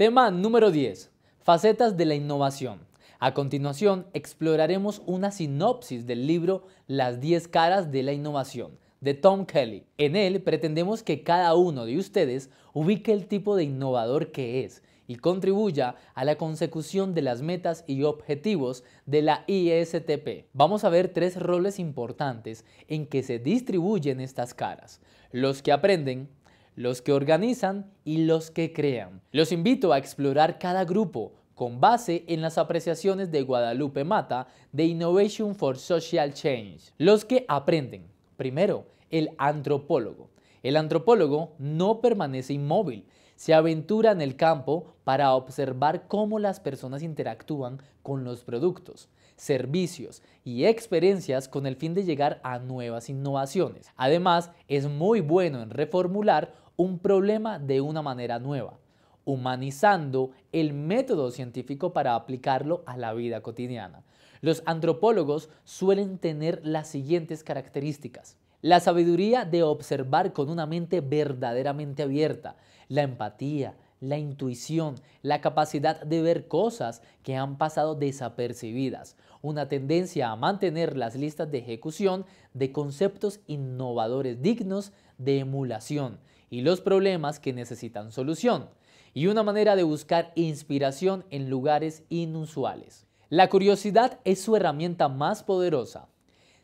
Tema número 10. Facetas de la innovación. A continuación, exploraremos una sinopsis del libro Las 10 caras de la innovación de Tom Kelly. En él pretendemos que cada uno de ustedes ubique el tipo de innovador que es y contribuya a la consecución de las metas y objetivos de la ISTP. Vamos a ver tres roles importantes en que se distribuyen estas caras. Los que aprenden, los que organizan y los que crean. Los invito a explorar cada grupo con base en las apreciaciones de Guadalupe Mata de Innovation for Social Change. Los que aprenden. Primero, el antropólogo. El antropólogo no permanece inmóvil, se aventura en el campo para observar cómo las personas interactúan con los productos servicios y experiencias con el fin de llegar a nuevas innovaciones. Además, es muy bueno en reformular un problema de una manera nueva, humanizando el método científico para aplicarlo a la vida cotidiana. Los antropólogos suelen tener las siguientes características. La sabiduría de observar con una mente verdaderamente abierta, la empatía, la intuición, la capacidad de ver cosas que han pasado desapercibidas, una tendencia a mantener las listas de ejecución de conceptos innovadores dignos de emulación y los problemas que necesitan solución, y una manera de buscar inspiración en lugares inusuales. La curiosidad es su herramienta más poderosa.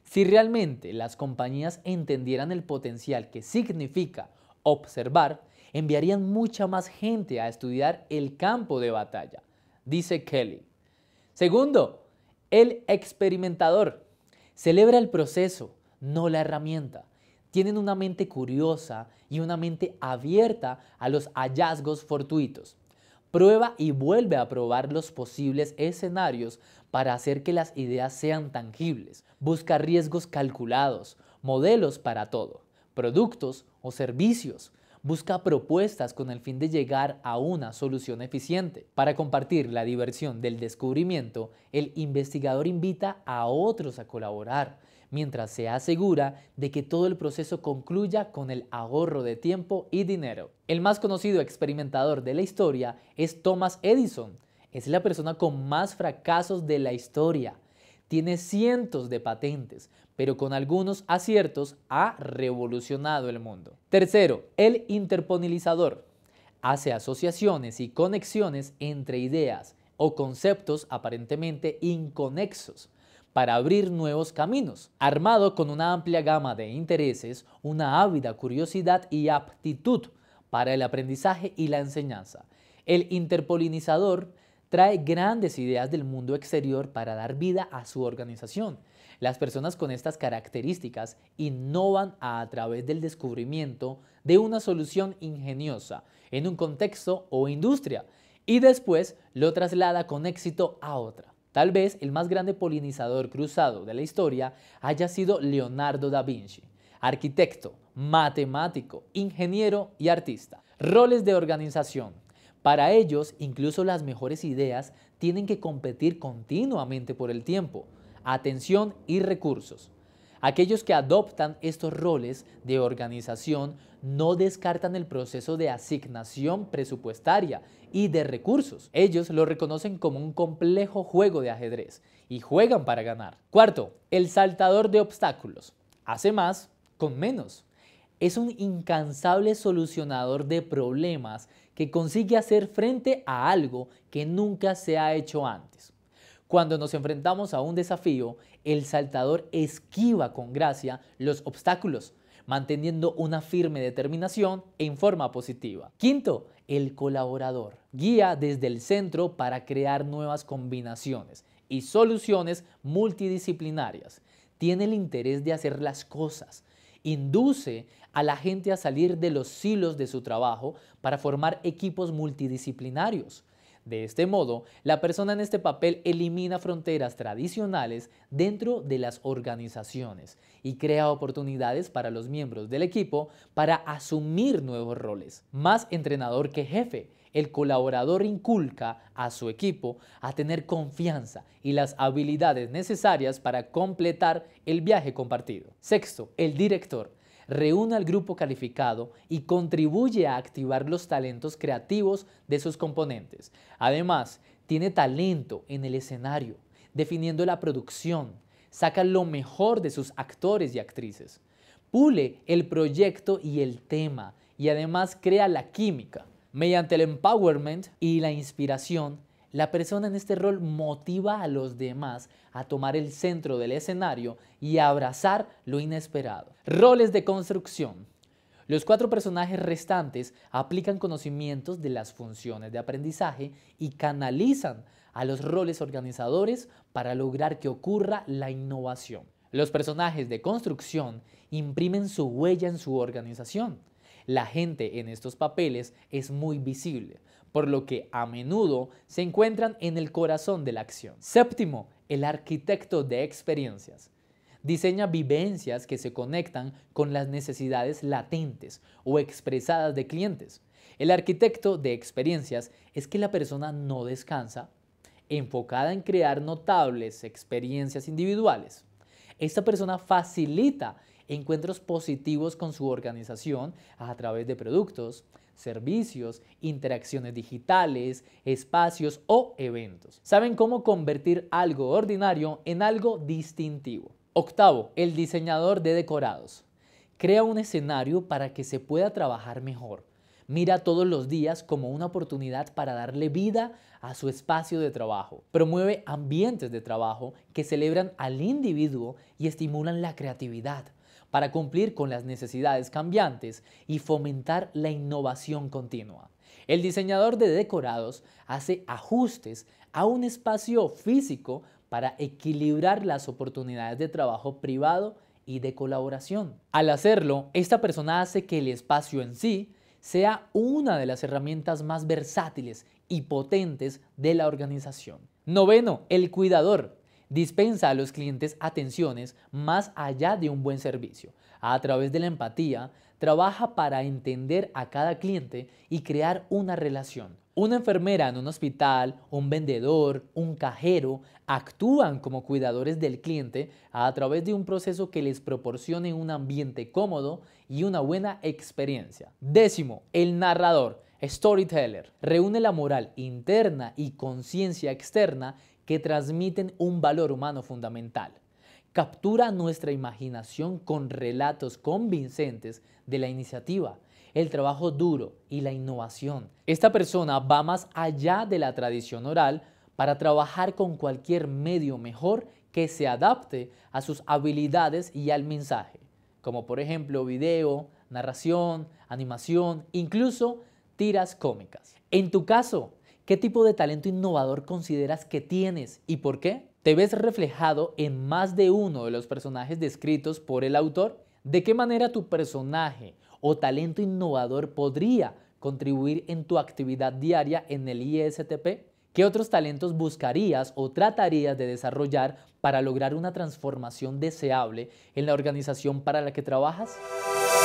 Si realmente las compañías entendieran el potencial que significa observar, enviarían mucha más gente a estudiar el campo de batalla, dice Kelly. Segundo, el experimentador celebra el proceso, no la herramienta. Tienen una mente curiosa y una mente abierta a los hallazgos fortuitos. Prueba y vuelve a probar los posibles escenarios para hacer que las ideas sean tangibles. Busca riesgos calculados, modelos para todo, productos o servicios, busca propuestas con el fin de llegar a una solución eficiente. Para compartir la diversión del descubrimiento, el investigador invita a otros a colaborar, mientras se asegura de que todo el proceso concluya con el ahorro de tiempo y dinero. El más conocido experimentador de la historia es Thomas Edison. Es la persona con más fracasos de la historia. Tiene cientos de patentes, pero con algunos aciertos ha revolucionado el mundo. Tercero, el interpolinizador, Hace asociaciones y conexiones entre ideas o conceptos aparentemente inconexos para abrir nuevos caminos. Armado con una amplia gama de intereses, una ávida curiosidad y aptitud para el aprendizaje y la enseñanza, el interpolinizador trae grandes ideas del mundo exterior para dar vida a su organización. Las personas con estas características innovan a través del descubrimiento de una solución ingeniosa en un contexto o industria y después lo traslada con éxito a otra. Tal vez el más grande polinizador cruzado de la historia haya sido Leonardo da Vinci, arquitecto, matemático, ingeniero y artista. Roles de organización. Para ellos, incluso las mejores ideas tienen que competir continuamente por el tiempo, atención y recursos. Aquellos que adoptan estos roles de organización no descartan el proceso de asignación presupuestaria y de recursos. Ellos lo reconocen como un complejo juego de ajedrez y juegan para ganar. Cuarto, el saltador de obstáculos. Hace más con menos es un incansable solucionador de problemas que consigue hacer frente a algo que nunca se ha hecho antes. Cuando nos enfrentamos a un desafío, el saltador esquiva con gracia los obstáculos, manteniendo una firme determinación en forma positiva. Quinto, el colaborador. Guía desde el centro para crear nuevas combinaciones y soluciones multidisciplinarias. Tiene el interés de hacer las cosas, induce a la gente a salir de los silos de su trabajo para formar equipos multidisciplinarios de este modo, la persona en este papel elimina fronteras tradicionales dentro de las organizaciones y crea oportunidades para los miembros del equipo para asumir nuevos roles. Más entrenador que jefe, el colaborador inculca a su equipo a tener confianza y las habilidades necesarias para completar el viaje compartido. Sexto, el director reúne al grupo calificado y contribuye a activar los talentos creativos de sus componentes. Además, tiene talento en el escenario, definiendo la producción, saca lo mejor de sus actores y actrices, pule el proyecto y el tema y además crea la química. Mediante el empowerment y la inspiración, la persona en este rol motiva a los demás a tomar el centro del escenario y a abrazar lo inesperado. Roles de construcción. Los cuatro personajes restantes aplican conocimientos de las funciones de aprendizaje y canalizan a los roles organizadores para lograr que ocurra la innovación. Los personajes de construcción imprimen su huella en su organización la gente en estos papeles es muy visible, por lo que a menudo se encuentran en el corazón de la acción. Séptimo, el arquitecto de experiencias. Diseña vivencias que se conectan con las necesidades latentes o expresadas de clientes. El arquitecto de experiencias es que la persona no descansa, enfocada en crear notables experiencias individuales. Esta persona facilita encuentros positivos con su organización a través de productos, servicios, interacciones digitales, espacios o eventos. Saben cómo convertir algo ordinario en algo distintivo. Octavo, el diseñador de decorados. Crea un escenario para que se pueda trabajar mejor. Mira todos los días como una oportunidad para darle vida a su espacio de trabajo. Promueve ambientes de trabajo que celebran al individuo y estimulan la creatividad para cumplir con las necesidades cambiantes y fomentar la innovación continua. El diseñador de decorados hace ajustes a un espacio físico para equilibrar las oportunidades de trabajo privado y de colaboración. Al hacerlo, esta persona hace que el espacio en sí sea una de las herramientas más versátiles y potentes de la organización. Noveno, el cuidador Dispensa a los clientes atenciones más allá de un buen servicio. A través de la empatía, trabaja para entender a cada cliente y crear una relación. Una enfermera en un hospital, un vendedor, un cajero actúan como cuidadores del cliente a través de un proceso que les proporcione un ambiente cómodo y una buena experiencia. Décimo, el narrador. Storyteller reúne la moral interna y conciencia externa que transmiten un valor humano fundamental. Captura nuestra imaginación con relatos convincentes de la iniciativa, el trabajo duro y la innovación. Esta persona va más allá de la tradición oral para trabajar con cualquier medio mejor que se adapte a sus habilidades y al mensaje, como por ejemplo video, narración, animación, incluso tiras cómicas. En tu caso, ¿Qué tipo de talento innovador consideras que tienes y por qué? ¿Te ves reflejado en más de uno de los personajes descritos por el autor? ¿De qué manera tu personaje o talento innovador podría contribuir en tu actividad diaria en el ISTP? ¿Qué otros talentos buscarías o tratarías de desarrollar para lograr una transformación deseable en la organización para la que trabajas?